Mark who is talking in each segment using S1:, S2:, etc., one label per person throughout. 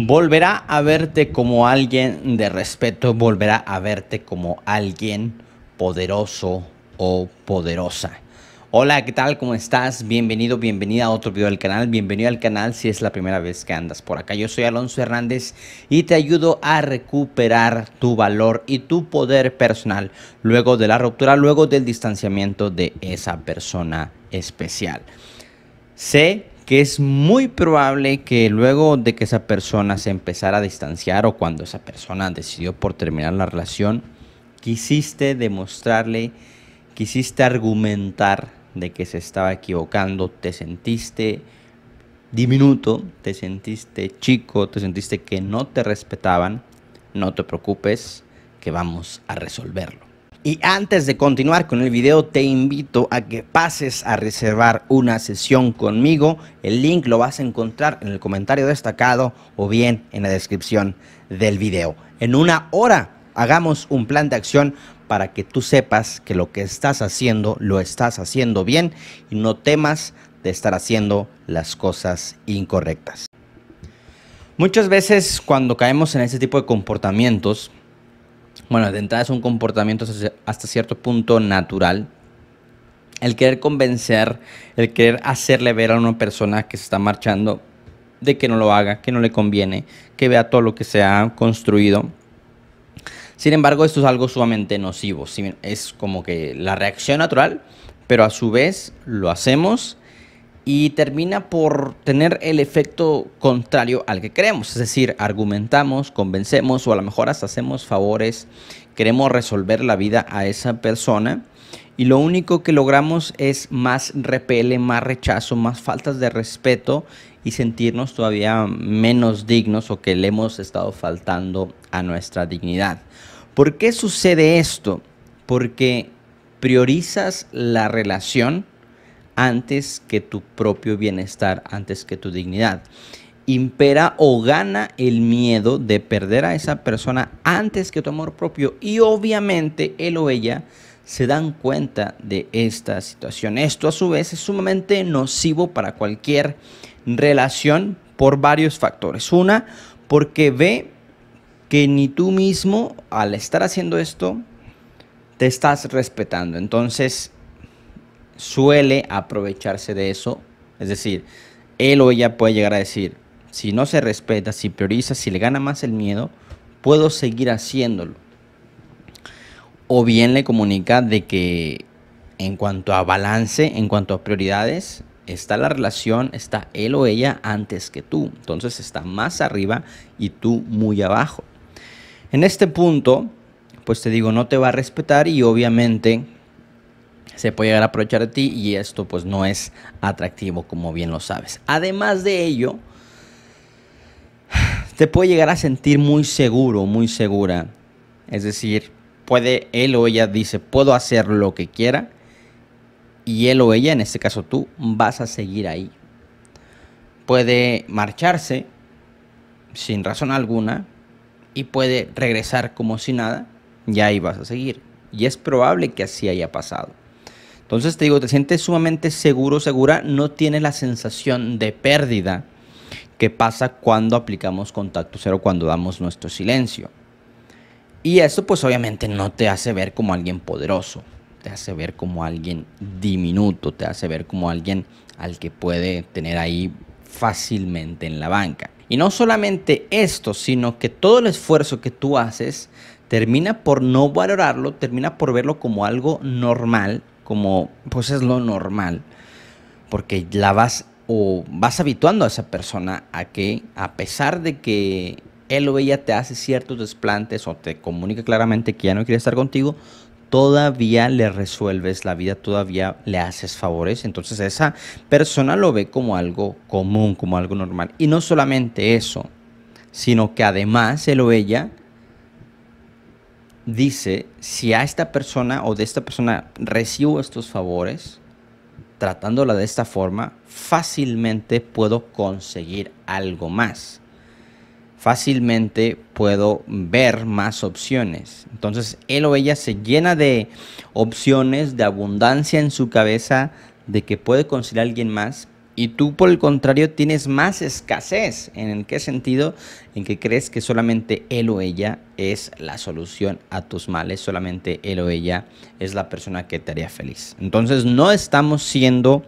S1: volverá a verte como alguien de respeto, volverá a verte como alguien poderoso o poderosa. Hola, ¿qué tal? ¿Cómo estás? Bienvenido, bienvenida a otro video del canal. Bienvenido al canal si es la primera vez que andas por acá. Yo soy Alonso Hernández y te ayudo a recuperar tu valor y tu poder personal luego de la ruptura, luego del distanciamiento de esa persona especial. Sé que es muy probable que luego de que esa persona se empezara a distanciar o cuando esa persona decidió por terminar la relación, quisiste demostrarle, quisiste argumentar de que se estaba equivocando, te sentiste diminuto, te sentiste chico, te sentiste que no te respetaban, no te preocupes, que vamos a resolverlo. Y antes de continuar con el video, te invito a que pases a reservar una sesión conmigo. El link lo vas a encontrar en el comentario destacado o bien en la descripción del video. En una hora hagamos un plan de acción para que tú sepas que lo que estás haciendo lo estás haciendo bien y no temas de estar haciendo las cosas incorrectas. Muchas veces cuando caemos en este tipo de comportamientos, bueno, de entrada es un comportamiento hasta cierto punto natural. El querer convencer, el querer hacerle ver a una persona que se está marchando de que no lo haga, que no le conviene, que vea todo lo que se ha construido. Sin embargo, esto es algo sumamente nocivo. Es como que la reacción natural, pero a su vez lo hacemos y termina por tener el efecto contrario al que queremos. Es decir, argumentamos, convencemos o a lo mejor hasta hacemos favores, queremos resolver la vida a esa persona y lo único que logramos es más repele, más rechazo, más faltas de respeto y sentirnos todavía menos dignos o que le hemos estado faltando a nuestra dignidad. ¿Por qué sucede esto? Porque priorizas la relación antes que tu propio bienestar, antes que tu dignidad. Impera o gana el miedo de perder a esa persona antes que tu amor propio. Y obviamente él o ella se dan cuenta de esta situación. Esto a su vez es sumamente nocivo para cualquier relación por varios factores. Una, porque ve que ni tú mismo al estar haciendo esto te estás respetando. Entonces suele aprovecharse de eso. Es decir, él o ella puede llegar a decir, si no se respeta, si prioriza, si le gana más el miedo, puedo seguir haciéndolo. O bien le comunica de que en cuanto a balance, en cuanto a prioridades, está la relación, está él o ella antes que tú. Entonces está más arriba y tú muy abajo. En este punto, pues te digo, no te va a respetar y obviamente se puede llegar a aprovechar de ti y esto pues no es atractivo como bien lo sabes. Además de ello, te puede llegar a sentir muy seguro, muy segura. Es decir, puede él o ella dice, puedo hacer lo que quiera y él o ella, en este caso tú, vas a seguir ahí. Puede marcharse sin razón alguna y puede regresar como si nada y ahí vas a seguir. Y es probable que así haya pasado. Entonces te digo, te sientes sumamente seguro, segura, no tienes la sensación de pérdida que pasa cuando aplicamos contacto cero, cuando damos nuestro silencio. Y eso pues obviamente no te hace ver como alguien poderoso, te hace ver como alguien diminuto, te hace ver como alguien al que puede tener ahí fácilmente en la banca. Y no solamente esto, sino que todo el esfuerzo que tú haces termina por no valorarlo, termina por verlo como algo normal como pues es lo normal, porque la vas o vas habituando a esa persona a que a pesar de que él o ella te hace ciertos desplantes o te comunica claramente que ya no quiere estar contigo, todavía le resuelves la vida, todavía le haces favores. Entonces esa persona lo ve como algo común, como algo normal. Y no solamente eso, sino que además él o ella dice, si a esta persona o de esta persona recibo estos favores, tratándola de esta forma, fácilmente puedo conseguir algo más. Fácilmente puedo ver más opciones. Entonces él o ella se llena de opciones, de abundancia en su cabeza, de que puede conseguir a alguien más, y tú, por el contrario, tienes más escasez. ¿En qué sentido? En que crees que solamente él o ella es la solución a tus males, solamente él o ella es la persona que te haría feliz. Entonces no estamos siendo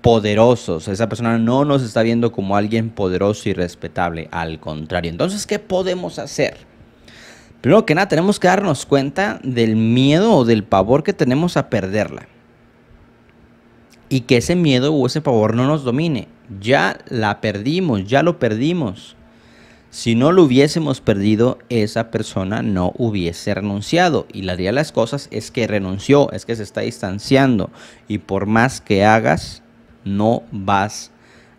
S1: poderosos. Esa persona no nos está viendo como alguien poderoso y respetable. Al contrario. Entonces, ¿qué podemos hacer? Primero que nada, tenemos que darnos cuenta del miedo o del pavor que tenemos a perderla y que ese miedo o ese pavor no nos domine. Ya la perdimos, ya lo perdimos. Si no lo hubiésemos perdido, esa persona no hubiese renunciado. Y la idea de las cosas es que renunció, es que se está distanciando. Y por más que hagas, no vas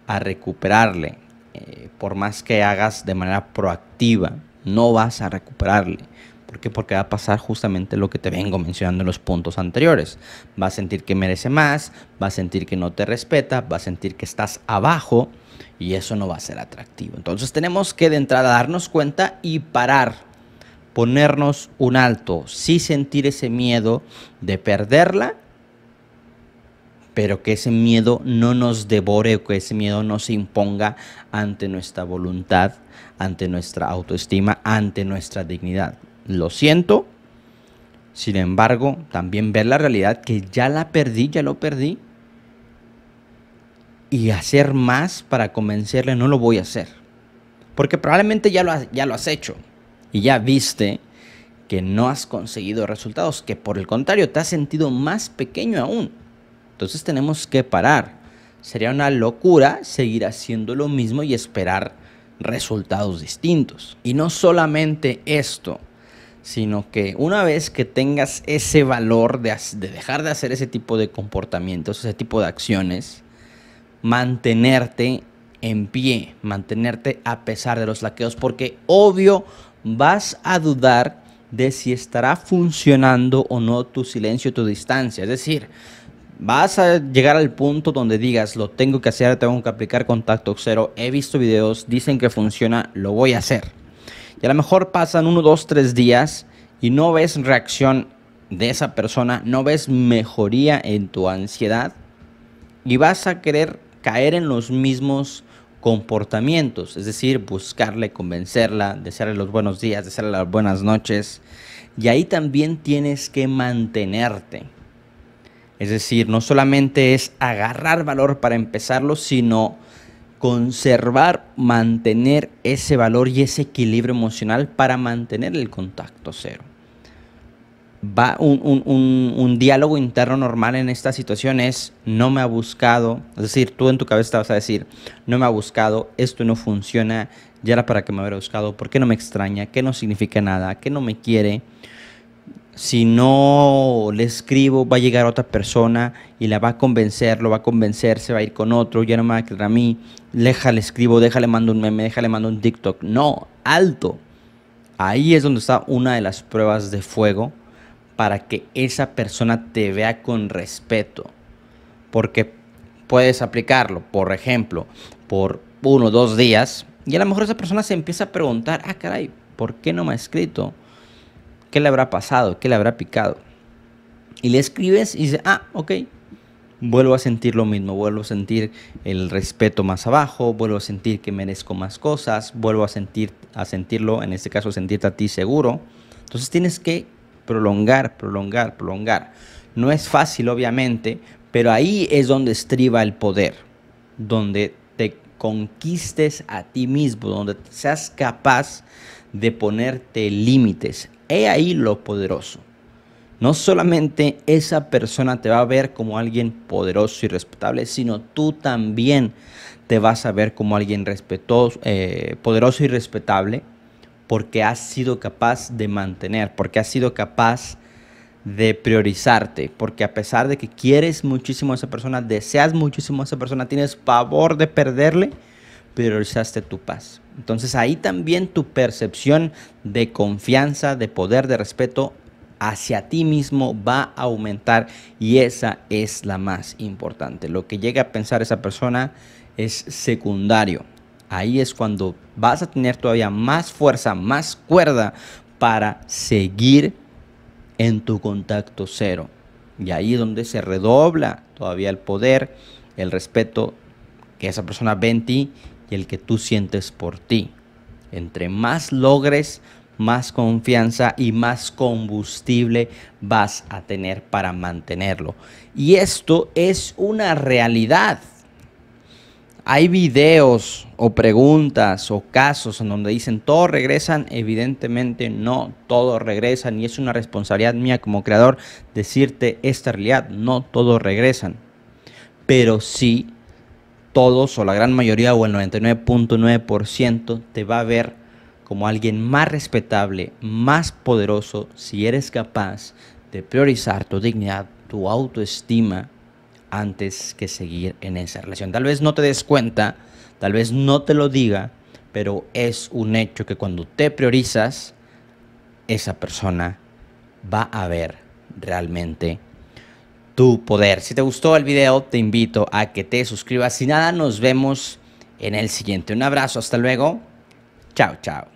S1: a recuperarle. Eh, por más que hagas de manera proactiva, no vas a recuperarle. ¿Por qué? Porque va a pasar justamente lo que te vengo mencionando en los puntos anteriores. Va a sentir que merece más, va a sentir que no te respeta, va a sentir que estás abajo y eso no va a ser atractivo. Entonces tenemos que de entrada darnos cuenta y parar, ponernos un alto, sí sentir ese miedo de perderla, pero que ese miedo no nos devore o que ese miedo no se imponga ante nuestra voluntad, ante nuestra autoestima, ante nuestra dignidad lo siento. Sin embargo, también ver la realidad que ya la perdí, ya lo perdí. Y hacer más para convencerle, no lo voy a hacer. Porque probablemente ya lo has, ya lo has hecho. Y ya viste que no has conseguido resultados, que por el contrario te has sentido más pequeño aún. Entonces tenemos que parar. Sería una locura seguir haciendo lo mismo y esperar resultados distintos. Y no solamente esto, sino que una vez que tengas ese valor de, de, dejar de hacer ese tipo de comportamientos, ese tipo de acciones, mantenerte en pie, mantenerte a pesar de los laqueos, porque obvio vas a dudar de si estará funcionando o no tu silencio, tu distancia. Es decir, vas a llegar al punto donde digas, lo tengo que hacer, tengo que aplicar contacto cero, he visto videos, dicen que funciona, lo voy a hacer y a lo mejor pasan uno, dos, tres días y no ves reacción de esa persona, no ves mejoría en tu ansiedad y vas a querer caer en los mismos comportamientos, es decir, buscarle, convencerla, desearle los buenos días, desearle las buenas noches. Y ahí también tienes que mantenerte. Es decir, no solamente es agarrar valor para empezarlo, sino conservar, mantener ese valor y ese equilibrio emocional para mantener el contacto cero. Va un, diálogo interno normal en esta situación es no me ha buscado, es decir, tú en tu cabeza vas a decir, no me ha buscado, esto no funciona, ya era para que me hubiera buscado, ¿por qué no me extraña? que no significa nada? que no me quiere? si no le escribo, va a llegar otra persona y la va a convencer, lo va a convencer, se va a ir con otro, ya no me va a quedar a mí, déjale escribo, déjale mando un meme, déjale mando un TikTok. No, alto. Ahí es donde está una de las pruebas de fuego para que esa persona te vea con respeto. Porque puedes aplicarlo, por ejemplo, por uno o dos días y a lo mejor esa persona se empieza a preguntar, ah, caray, ¿por qué no me ha escrito? ¿Qué le habrá pasado? ¿Qué le habrá picado? Y le escribes y dice, ah, ok, vuelvo a sentir lo mismo, vuelvo a sentir el respeto más abajo, vuelvo a sentir que merezco más cosas, vuelvo a, sentir, a sentirlo, en este caso sentirte a ti seguro. Entonces tienes que prolongar, prolongar, prolongar. No es fácil, obviamente, pero ahí es donde estriba el poder, donde te conquistes a ti mismo, donde seas capaz de ponerte límites. He ahí lo poderoso. No solamente esa persona te va a ver como alguien poderoso y respetable, sino tú también te vas a ver como alguien respetuoso, eh, poderoso y respetable porque has sido capaz de mantener, porque has sido capaz de priorizarte, porque a pesar de que quieres muchísimo a esa persona, deseas muchísimo a esa persona, tienes pavor de perderle, priorizaste tu paz. Entonces ahí también tu percepción de confianza, de poder, de respeto hacia ti mismo va a aumentar y esa es la más importante. Lo que llega a pensar esa persona es secundario. Ahí es cuando vas a tener todavía más fuerza, más cuerda para seguir en tu contacto cero. Y ahí es donde se redobla todavía el poder, el respeto que esa persona ve en ti el que tú sientes por ti. Entre más logres, más confianza y más combustible vas a tener para mantenerlo. Y esto es una realidad. Hay videos o preguntas o casos en donde dicen todo regresan, evidentemente no todo regresan y es una responsabilidad mía como creador decirte esta realidad, no todo regresan, pero sí todos o la gran mayoría o el 99.9% te va a ver como alguien más respetable, más poderoso, si eres capaz de priorizar tu dignidad, tu autoestima, antes que seguir en esa relación. Tal vez no te des cuenta, tal vez no te lo diga, pero es un hecho que cuando te priorizas, esa persona va a ver realmente tu poder. Si te gustó el video, te invito a que te suscribas. Si nada, nos vemos en el siguiente. Un abrazo, hasta luego. Chao, chao.